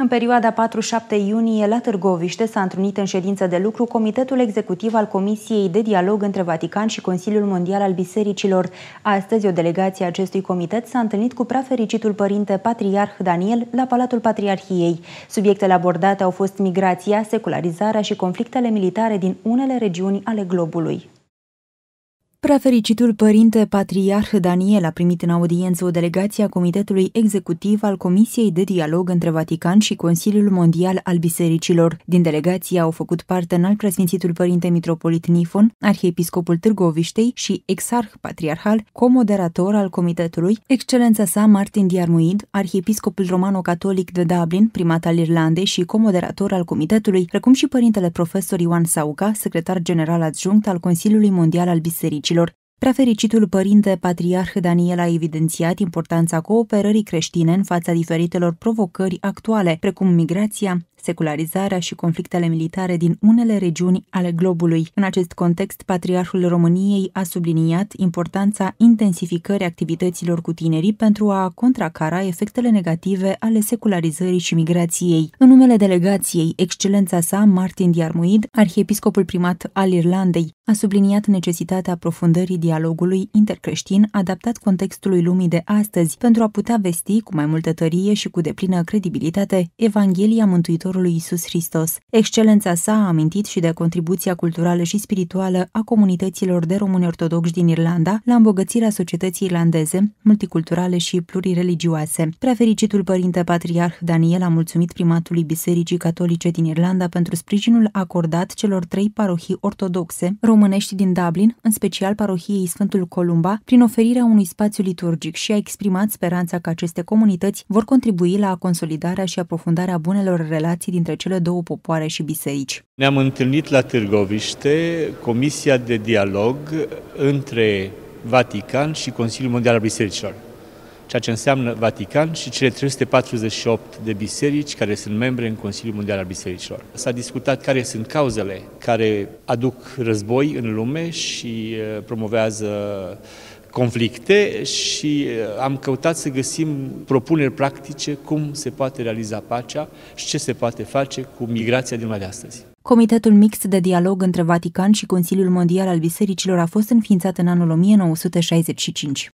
În perioada 4-7 iunie, la Târgoviște, s-a întrunit în ședință de lucru Comitetul Executiv al Comisiei de Dialog între Vatican și Consiliul Mondial al Bisericilor. Astăzi, o delegație a acestui comitet s-a întâlnit cu prafericitul părinte Patriarh Daniel la Palatul Patriarhiei. Subiectele abordate au fost migrația, secularizarea și conflictele militare din unele regiuni ale globului. Prefericitul părinte patriarh Daniel a primit în audiență o delegație a Comitetului Executiv al Comisiei de Dialog între Vatican și Consiliul Mondial al Bisericilor. Din delegație au făcut parte în alt preasfințitul părinte mitropolit Nifon, arhiepiscopul Târgoviștei și exarh patriarhal, comoderator al comitetului, excelența sa Martin Diarmuid, arhiepiscopul romano-catolic de Dublin, primat al Irlandei și comoderator al comitetului, precum și părintele profesor Ioan Sauca, secretar general adjunct al Consiliului Mondial al Bisericii bisericilor, prefericitul părinte patriarh Daniel a evidențiat importanța cooperării creștine în fața diferitelor provocări actuale, precum migrația, secularizarea și conflictele militare din unele regiuni ale globului. În acest context, Patriarhul României a subliniat importanța intensificării activităților cu tinerii pentru a contracara efectele negative ale secularizării și migrației. În numele delegației, excelența sa, Martin Diarmuid, arhiepiscopul primat al Irlandei, a subliniat necesitatea aprofundării dialogului intercreștin adaptat contextului lumii de astăzi pentru a putea vesti cu mai multă tărie și cu deplină credibilitate Evanghelia Mântuitor Mântuitorului Isus Hristos. Excelența sa a amintit și de contribuția culturală și spirituală a comunităților de români ortodoxi din Irlanda la îmbogățirea societății irlandeze, multiculturale și plurireligioase. Prefericitul părinte patriarh Daniel a mulțumit primatului Bisericii Catolice din Irlanda pentru sprijinul acordat celor trei parohii ortodoxe românești din Dublin, în special parohiei Sfântul Columba, prin oferirea unui spațiu liturgic și a exprimat speranța că aceste comunități vor contribui la consolidarea și aprofundarea bunelor relații relații dintre cele două popoare și biserici. Ne-am întâlnit la Târgoviște, Comisia de Dialog între Vatican și Consiliul Mondial al Bisericilor, ceea ce înseamnă Vatican și cele 348 de biserici care sunt membre în Consiliul Mondial al Bisericilor. S-a discutat care sunt cauzele care aduc război în lume și uh, promovează conflicte și uh, am căutat să găsim propuneri practice cum se poate realiza pacea și ce se poate face cu migrația din lumea de astăzi. Comitetul mixt de dialog între Vatican și Consiliul Mondial al Bisericilor a fost înființat în anul 1965.